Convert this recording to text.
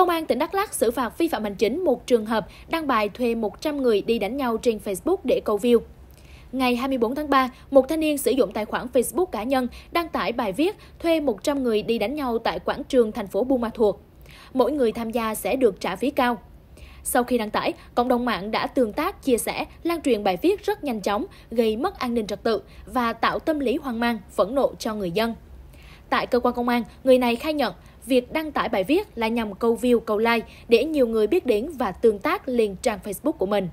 Công an tỉnh Đắk Lắk xử phạt vi phạm hành chính một trường hợp đăng bài thuê 100 người đi đánh nhau trên Facebook để câu view. Ngày 24 tháng 3, một thanh niên sử dụng tài khoản Facebook cá nhân đăng tải bài viết thuê 100 người đi đánh nhau tại quảng trường thành phố Buôn Ma Thuột. Mỗi người tham gia sẽ được trả phí cao. Sau khi đăng tải, cộng đồng mạng đã tương tác, chia sẻ, lan truyền bài viết rất nhanh chóng, gây mất an ninh trật tự và tạo tâm lý hoang mang, phẫn nộ cho người dân. Tại cơ quan công an, người này khai nhận việc đăng tải bài viết là nhằm câu view, câu like để nhiều người biết đến và tương tác lên trang Facebook của mình.